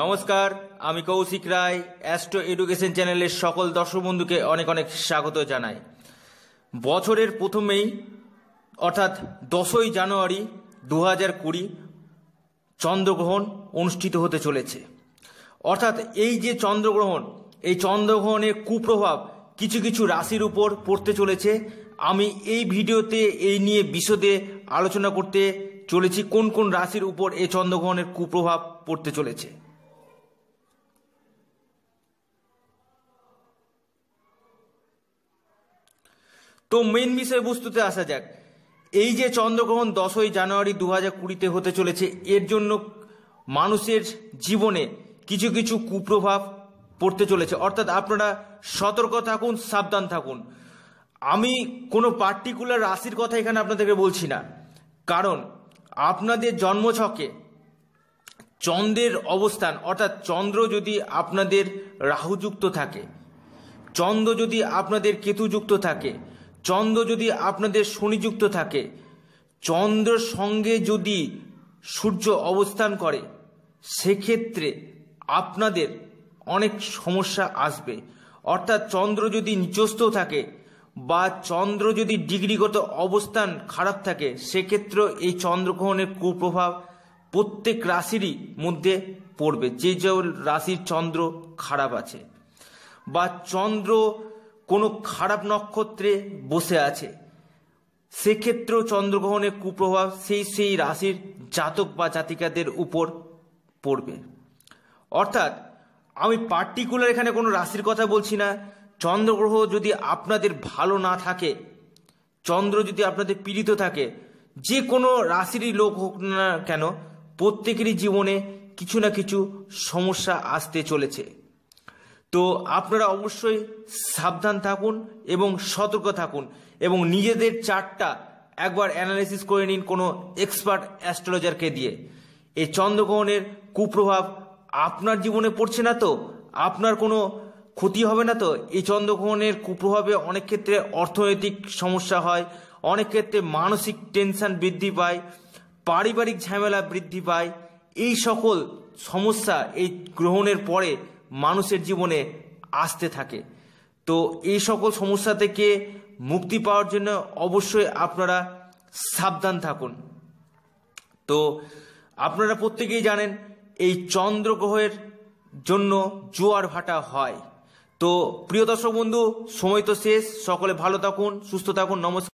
নমস্কার আমি কৌশিক রায় astro education চ্যানেলের সকল দর্শক বন্ধুকে অনেক অনেক স্বাগত জানাই বছরের প্রথমেই অর্থাৎ দশই জানুয়ারি দু হাজার কুড়ি চন্দ্রগ্রহণ অনুষ্ঠিত হতে চলেছে অর্থাৎ এই যে চন্দ্রগ্রহণ এই চন্দ্রগ্রহণের কুপ্রভাব কিছু কিছু রাশির উপর পড়তে চলেছে আমি এই ভিডিওতে এই নিয়ে বিশদে আলোচনা করতে চলেছি কোন কোন রাশির উপর এই চন্দ্রগ্রহণের কুপ্রভাব পড়তে চলেছে তো মেন বিষয়বস্তুতে আসা যাক এই যে চন্দ্রগ্রহণ দশই জানুয়ারি দু হাজার কুড়িতে হতে চলেছে এর জন্য মানুষের জীবনে কিছু কিছু কুপ্রভাব পড়তে চলেছে অর্থাৎ আপনারা সতর্ক থাকুন সাবধান থাকুন আমি কোনো পার্টিকুলার রাশির কথা এখানে আপনাদেরকে বলছি না কারণ আপনাদের জন্মছকে চন্দ্রের অবস্থান অর্থাৎ চন্দ্র যদি আপনাদের রাহুযুক্ত থাকে চন্দ্র যদি আপনাদের কেতুযুক্ত থাকে চন্দ্র যদি আপনাদের শনিযুক্ত থাকে চন্দ্রের সঙ্গে যদি সূর্য অবস্থান করে সেক্ষেত্রে আপনাদের অনেক সমস্যা আসবে অর্থাৎ চন্দ্র যদি নিজস্থ থাকে বা চন্দ্র যদি ডিগ্রিগত অবস্থান খারাপ থাকে সেক্ষেত্রেও এই চন্দ্রগ্রহণের কুপ্রভাব প্রত্যেক রাশিরই মধ্যে পড়বে যে যে রাশির চন্দ্র খারাপ আছে বা চন্দ্র কোনো খারাপ নক্ষত্রে বসে আছে সেক্ষেত্রেও চন্দ্রগ্রহণের কুপ্রভাব সেই সেই রাশির জাতক বা জাতিকাদের উপর পড়বে অর্থাৎ আমি পার্টিকুলার এখানে কোনো রাশির কথা বলছি না চন্দ্রগ্রহ যদি আপনাদের ভালো না থাকে চন্দ্র যদি আপনাদের পীড়িত থাকে যে কোনো রাশিরই লোক হোক না কেন প্রত্যেকেরই জীবনে কিছু না কিছু সমস্যা আসতে চলেছে তো আপনারা অবশ্যই সাবধান থাকুন এবং সতর্ক থাকুন এবং নিজেদের চার্টটা একবার অ্যানালিসিস করে নিন কোনো এক্সপার্ট অ্যাস্ট্রোলজারকে দিয়ে এই চন্দ্রগ্রহণের কুপ্রভাব আপনার জীবনে পড়ছে না তো আপনার কোনো ক্ষতি হবে না তো এই চন্দ্রগ্রহণের কুপ্রভাবে অনেক ক্ষেত্রে অর্থনৈতিক সমস্যা হয় অনেক ক্ষেত্রে মানসিক টেনশন বৃদ্ধি পায় পারিবারিক ঝামেলা বৃদ্ধি পায় এই সকল সমস্যা এই গ্রহণের পরে মানুষের জীবনে আসতে থাকে তো এই সকল সমস্যা থেকে মুক্তি পাওয়ার জন্য অবশ্যই আপনারা সাবধান থাকুন তো আপনারা প্রত্যেকেই জানেন এই চন্দ্রগ্রহের জন্য জোয়ার ভাটা হয় তো প্রিয় দর্শক বন্ধু সময় তো শেষ সকলে ভালো থাকুন সুস্থ থাকুন নমস্কার